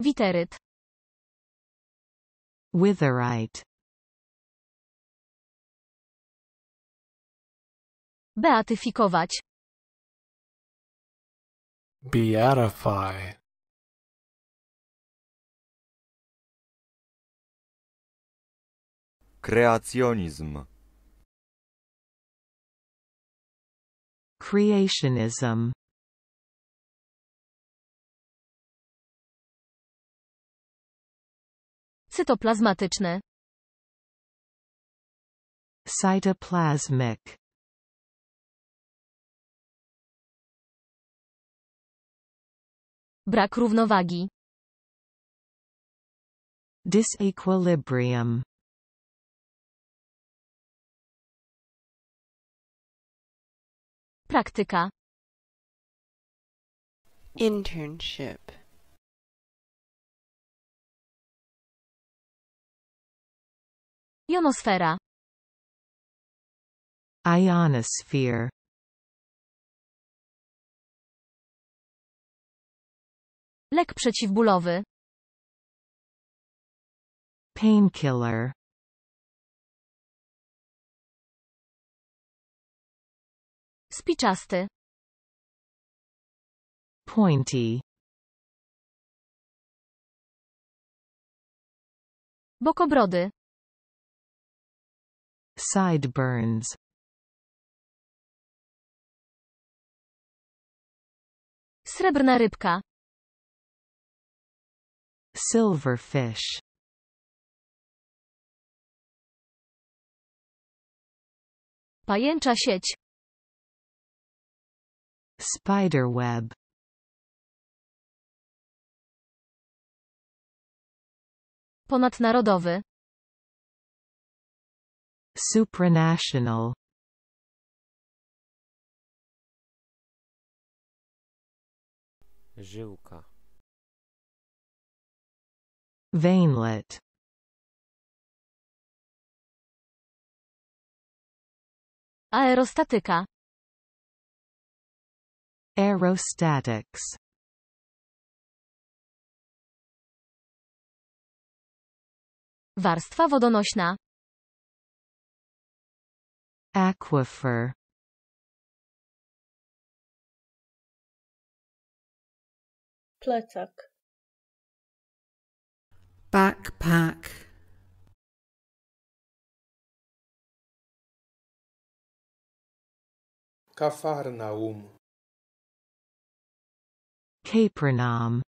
Witeryt. Witherite. Beatyfikować. Beatify. Kreacjonizm. Creationism. cytoplazmatyczny. Cytoplasmic. Brak równowagi. Disequilibrium. Praktyka. Internship. Ionosfera. Ionosphere. Lek przeciwbólowy. Painkiller. Spiczasty. Pointy. Bokobrody. Sideburns Srebrna rybka Silverfish Pajęcza sieć Spiderweb Ponadnarodowy Supranational Żyłka Veinlet Aerostatyka Aerostatics Warstwa wodonośna Aquifer Plecak Backpack Kafarnaum. Capernaum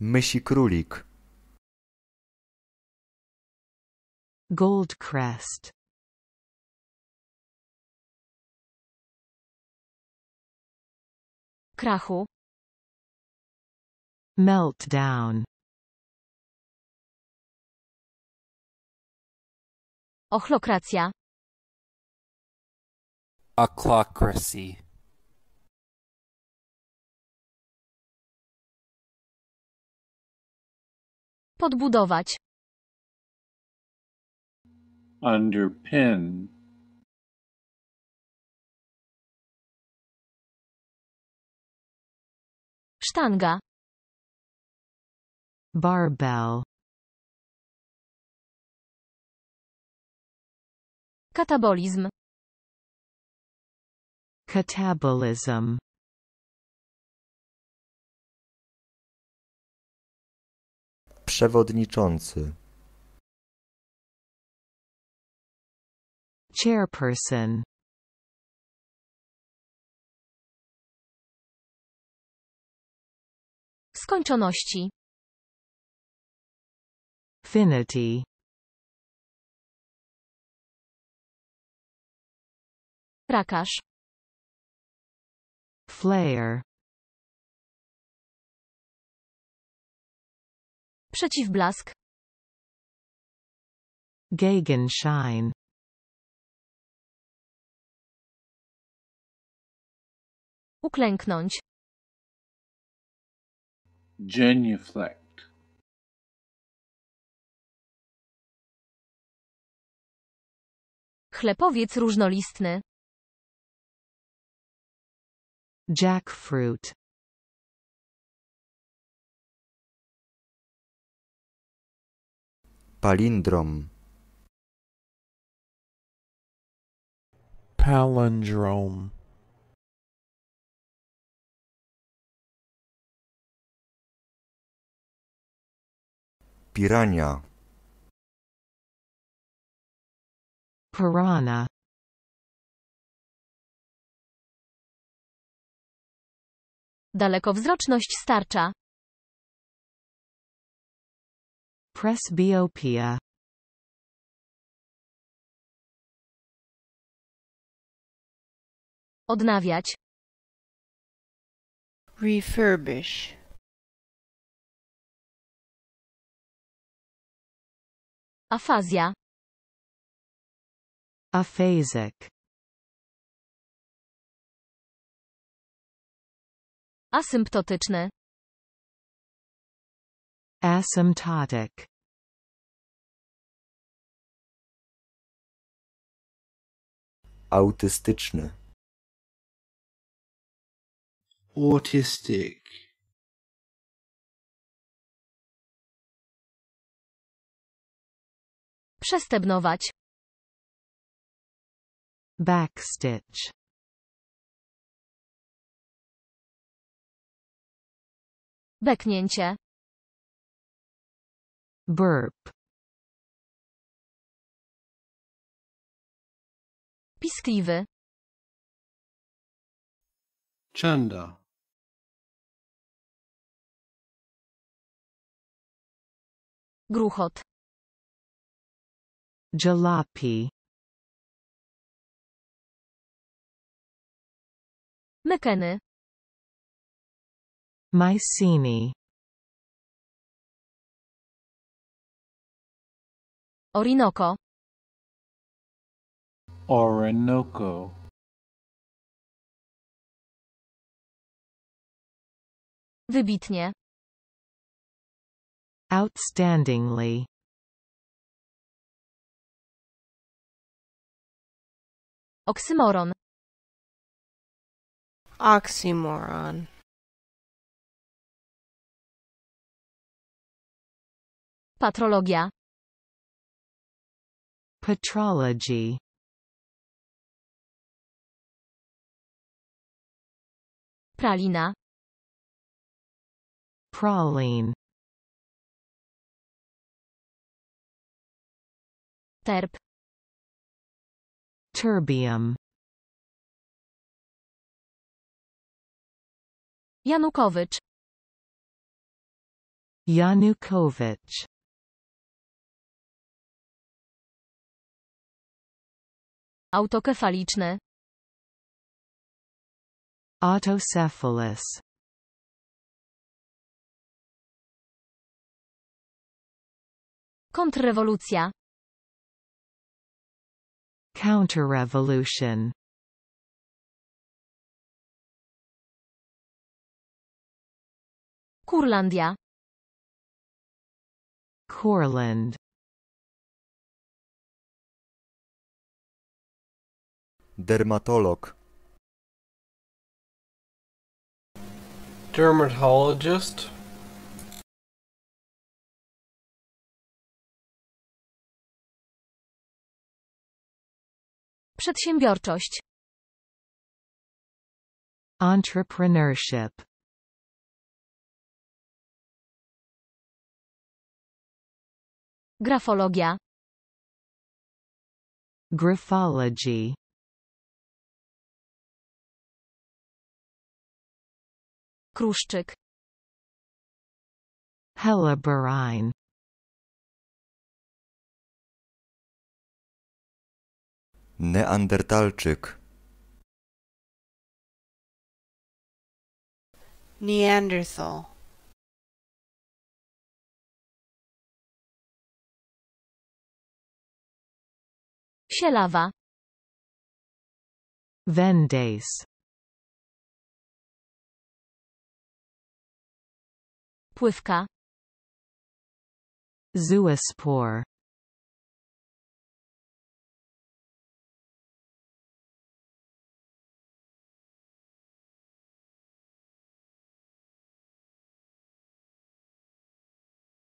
Mysi królik Goldcrest Krachu Meltdown Ochlokracja Ochlocracy Podbudować underpin sztanga barbell katabolizm katabolizm, przewodniczący Chairperson Skończoności Finity Rakarz Flare Przeciwblask Gegenschein Uklęknąć. Genuflect. Chlepowiec różnolistny. Jackfruit. Palindrom. Palindrome. Pirania. Piranha. Dalekowzroczność starcza. Presbyopia. Odnawiać. Refurbish. Afazja. Aphasic. Asymptotyczny. Asymptotic. Autystyczny. Autistic. Przestebnować. Backstitch. Beknięcie. Burp. Piskliwy. Chanda. Gruchot. جلاپي مكنة مايسيني Orinoko, Orinoko, Wybitnie Outstandingly Oksymoron. Oxymoron. Patrologia. Patrology. Pralina. Praline. Terp. Terbium Janukowicz Yanukovych Autokefaliczne Autocephalus. Kontrrewolucja Counterrevolution Kurlandia Courland Dermatolog Dermatologist Przedsiębiorczość. Entrepreneurship. Grafologia. Graphology. Kruszczyk. Helleberine Neandertalczyk. Neanderthal. Sielawa. Vendace. Pływka. Zuaspor.